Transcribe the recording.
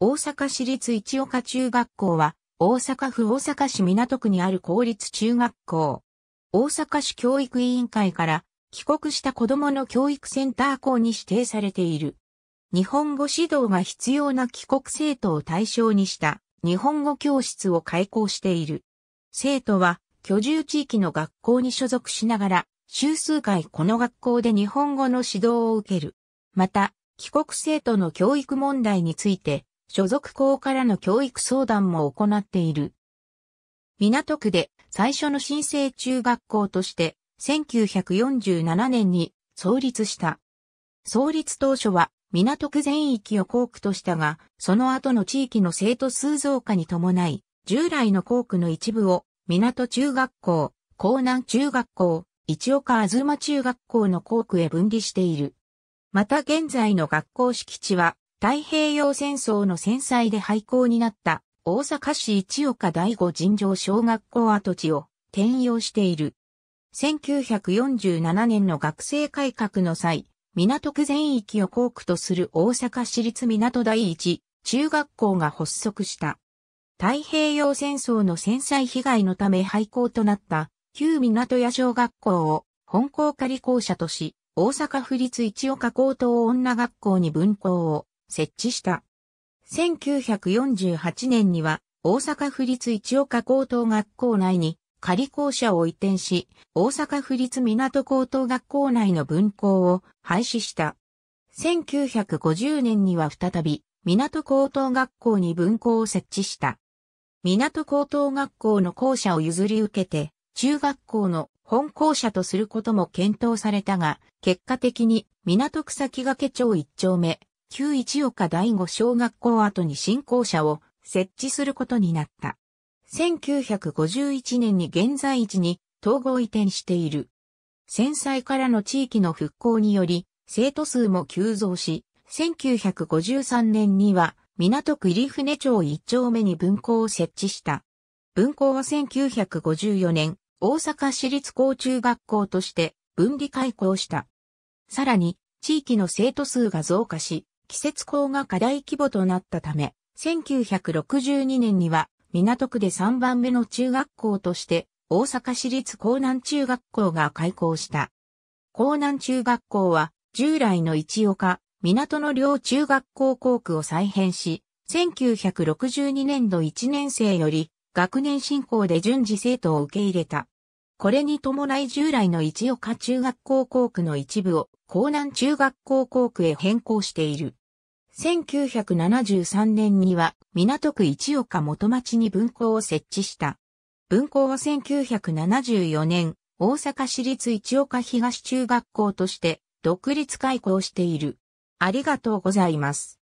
大阪市立市岡中学校は、大阪府大阪市港区にある公立中学校。大阪市教育委員会から、帰国した子供の教育センター校に指定されている。日本語指導が必要な帰国生徒を対象にした日本語教室を開校している。生徒は居住地域の学校に所属しながら、週数回この学校で日本語の指導を受ける。また、帰国生徒の教育問題について、所属校からの教育相談も行っている。港区で最初の新生中学校として1947年に創立した。創立当初は港区全域を校区としたが、その後の地域の生徒数増加に伴い、従来の校区の一部を港中学校、港南中学校、一岡あずま中学校の校区へ分離している。また現在の学校敷地は太平洋戦争の戦災で廃校になった大阪市一岡第五尋常小学校跡地を転用している。1947年の学生改革の際、港区全域を校区とする大阪市立港第一中学校が発足した。太平洋戦争の戦災被害のため廃校となった旧港屋小学校を本校仮校舎とし、大阪府立一岡高等女学校に分校を設置した。1948年には大阪府立市岡高等学校内に仮校舎を移転し、大阪府立港高等学校内の分校を廃止した。1950年には再び、港高等学校に分校を設置した。港高等学校の校舎を譲り受けて、中学校の本校舎とすることも検討されたが、結果的に港草木掛町一丁目、旧一岡第五小学校跡に新校舎を設置することになった。1951年に現在地に統合移転している。戦災からの地域の復興により、生徒数も急増し、1953年には港区入船町一丁目に分校を設置した。分校は1954年、大阪市立高中学校として分離開校した。さらに、地域の生徒数が増加し、季節工が課題規模となったため、1962年には港区で3番目の中学校として大阪市立港南中学校が開校した。江南中学校は従来の一岡、港の両中学校校区を再編し、1962年度1年生より学年進行で順次生徒を受け入れた。これに伴い従来の一岡中学校校区の一部を江南中学校校区へ変更している。1973年には港区一岡元町に文庫を設置した。文庫は1974年、大阪市立一岡東中学校として独立開校している。ありがとうございます。